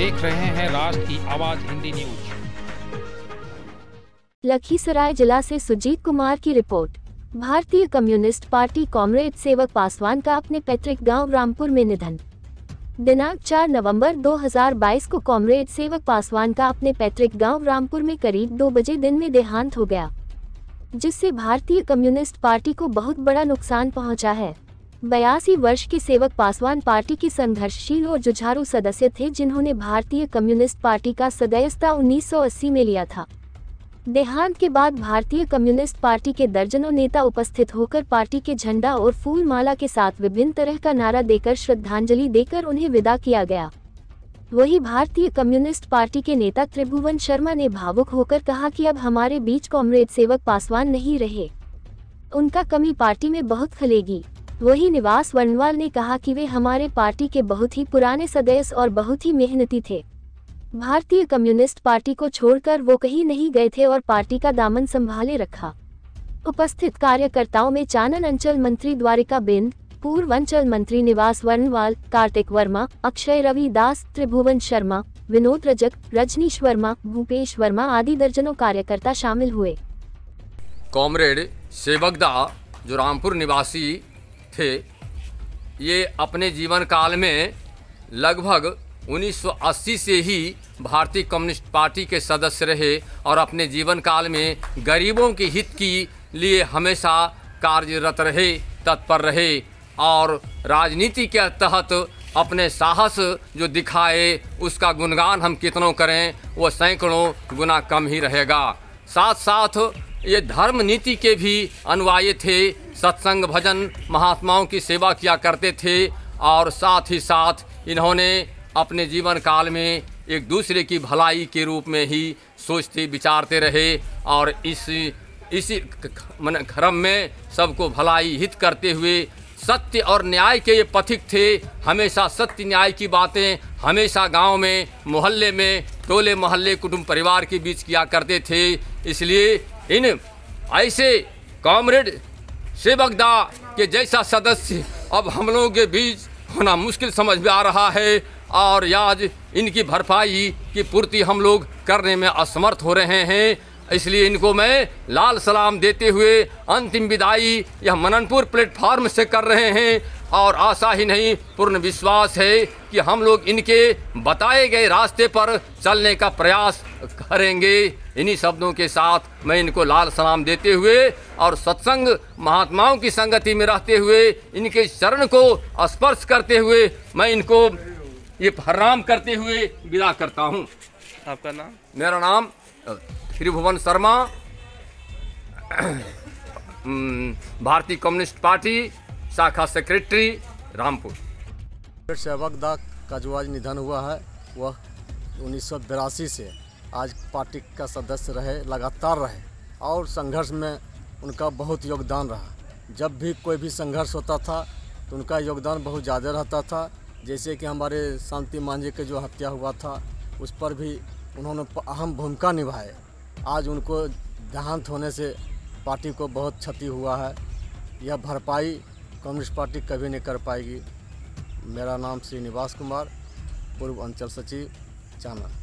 देख रहे हैं राष्ट्र की आवाज हिंदी न्यूज लखीसराय जिला से सुजीत कुमार की रिपोर्ट भारतीय कम्युनिस्ट पार्टी कॉमरेड सेवक पासवान का अपने पैतृक गांव रामपुर में निधन दिनांक 4 नवंबर 2022 को कॉमरेड सेवक पासवान का अपने पैतृक गांव रामपुर में करीब दो बजे दिन में देहांत हो गया जिससे भारतीय कम्युनिस्ट पार्टी को बहुत बड़ा नुकसान पहुंचा है बयासी वर्ष के सेवक पासवान पार्टी के संघर्षशील और जुझारू सदस्य थे जिन्होंने भारतीय कम्युनिस्ट पार्टी का सदस्यता 1980 में लिया था देहांत के बाद भारतीय कम्युनिस्ट पार्टी के दर्जनों नेता उपस्थित होकर पार्टी के झंडा और फूल माला के साथ विभिन्न तरह का नारा देकर श्रद्धांजलि देकर उन्हें विदा किया गया वही भारतीय कम्युनिस्ट पार्टी के नेता त्रिभुवन शर्मा ने भावुक होकर कहा कि अब हमारे बीच कॉमरेड सेवक पासवान नहीं रहे उनका कमी पार्टी में बहुत खलेगी वही निवास वर्णवाल ने कहा कि वे हमारे पार्टी के बहुत ही पुराने सदस्य और बहुत ही मेहनती थे भारतीय कम्युनिस्ट पार्टी को छोड़कर वो कहीं नहीं गए थे और पार्टी का दामन संभाले रखा उपस्थित कार्यकर्ताओं में चानन अंचल मंत्री द्वारिका बिंद पूर्व अंचल मंत्री निवास वर्णवाल कार्तिक वर्मा अक्षय रवि दास त्रिभुवन शर्मा विनोद रजक रजनीश वर्मा भूपेश वर्मा आदि दर्जनों कार्यकर्ता शामिल हुए कॉमरेड सेवकदा जो रामपुर निवासी थे ये अपने जीवन काल में लगभग 1980 से ही भारतीय कम्युनिस्ट पार्टी के सदस्य रहे और अपने जीवन काल में गरीबों के हित की लिए हमेशा कार्यरत रहे तत्पर रहे और राजनीति के तहत अपने साहस जो दिखाए उसका गुणगान हम कितनों करें वो सैकड़ों गुना कम ही रहेगा साथ साथ ये धर्म नीति के भी अनुयायी थे सत्संग भजन महात्माओं की सेवा किया करते थे और साथ ही साथ इन्होंने अपने जीवन काल में एक दूसरे की भलाई के रूप में ही सोचते विचारते रहे और इस इसी मन क्रम में सबको भलाई हित करते हुए सत्य और न्याय के ये पथिक थे हमेशा सत्य न्याय की बातें हमेशा गांव में मोहल्ले में टोले मोहल्ले कुटुंब परिवार के बीच किया करते थे इसलिए इन ऐसे कॉमरेड सेवकदा के जैसा सदस्य अब हम लोगों के बीच होना मुश्किल समझ में आ रहा है और आज इनकी भरपाई की पूर्ति हम लोग करने में असमर्थ हो रहे हैं इसलिए इनको मैं लाल सलाम देते हुए अंतिम विदाई यह मननपुर प्लेटफार्म से कर रहे हैं और आशा ही नहीं पूर्ण विश्वास है कि हम लोग इनके बताए गए रास्ते पर चलने का प्रयास करेंगे इन्हीं शब्दों के साथ मैं इनको लाल सलाम देते हुए और सत्संग महात्माओं की संगति में रहते हुए इनके चरण को स्पर्श करते हुए मैं इनको ये हराम करते हुए विदा करता हूँ आपका नाम मेरा नाम त्रिभुवन शर्मा भारतीय कम्युनिस्ट पार्टी शाखा सेक्रेटरी रामपुर सेवक दा का जो आज निधन हुआ है वह उन्नीस से आज पार्टी का सदस्य रहे लगातार रहे और संघर्ष में उनका बहुत योगदान रहा जब भी कोई भी संघर्ष होता था तो उनका योगदान बहुत ज़्यादा रहता था जैसे कि हमारे शांति मांझे के जो हत्या हुआ था उस पर भी उन्होंने अहम भूमिका निभाए आज उनको देहांत होने से पार्टी को बहुत क्षति हुआ है यह भरपाई कम्युनिस्ट पार्टी कभी नहीं कर पाएगी मेरा नाम श्रीनिवास कुमार पूर्व अंचल सचिव चाना